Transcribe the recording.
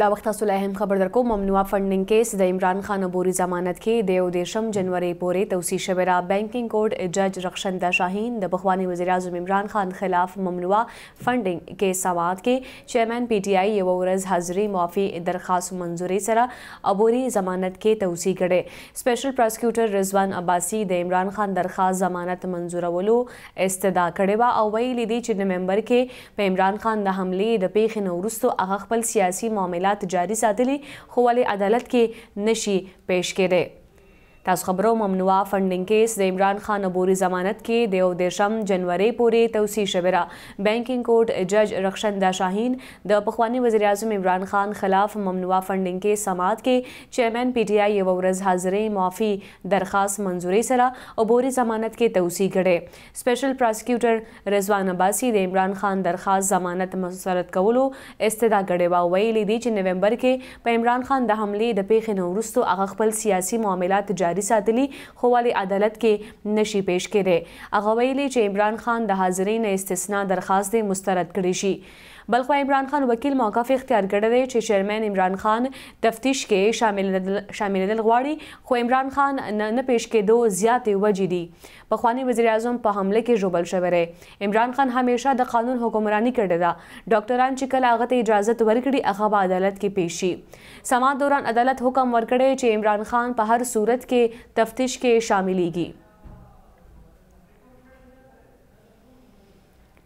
دا وخت تاسو له هم خبر درکو ممنوع فندنګ کیس د عمران خان ابوري ضمانت کې د یو دیشم جنوري پورې توسیع شوی را بانکینګ کوډ جج رخشنده شاهین د بخوانی وزیر اعظم عمران خان خلاف ممنوع فندنګ کیس سماعت کې چیرمن پی ټی آی یو ورځ حاضری معافي درخواست منزوري سره ابوري ضمانت کې توسیع کړي سپیشل پروسیکیوټر رضوان عباسی د عمران خان درخواست ضمانت منزورولو استدا کړي وا او ویلي دي چې نومبر کې په عمران خان د حمله د پیښې نورستو هغه خپل سیاسي معاملې معاملات جاري ساتلي خو ولې عدالت کې نشي پېښ کېدی تاسو خبرو ممنوعه فندنګ کیس د عمران خان ابوري ضمانت کې د یو دیشم جنوري پورې توسیع شویرا بانکینګ کورټ جج رخشندا شاهین د پخوانی وزیر اعظم عمران خان خلاف ممنوعه فندنګ کې سماعت کې چیرمن پی ټی آی یو ورځ حاضرې معافي درخواست منزوري سره ابوري ضمانت کې توسیع کړي سپیشل پراسیکیوټر رضوان عباسی د عمران خان درخواست ضمانت مسرت کولو استدا کړي وا ویلي دي چې نوومبر کې په عمران خان د حمله د پیښې نورستو هغه خپل سیاسي معاملات جاري جاری ساتلي خو والی عدالت کې نشي پیښ کړي هغه ویلي چې عمران خان د حاضرین استثنا درخواست د مسترد کړي شي بلخ عمران خان وکیل موقف اختیار کړی دی چې چیرمن عمران خان تفتیش کې شامل شامل دل غواړي خو عمران خان نه پیش کېدو زیاتې وجې دي په خواني وزیر اعظم په حمله کې جوبل شوی عمران خان همیشه د قانون حکمرانی کړی دا ډاکټران چې کله هغه ته اجازه ورکړي هغه په عدالت کې پیشي سما دوران عدالت حکم ورکړی چې عمران خان په هر صورت کې तफ्तीश के शामिल गी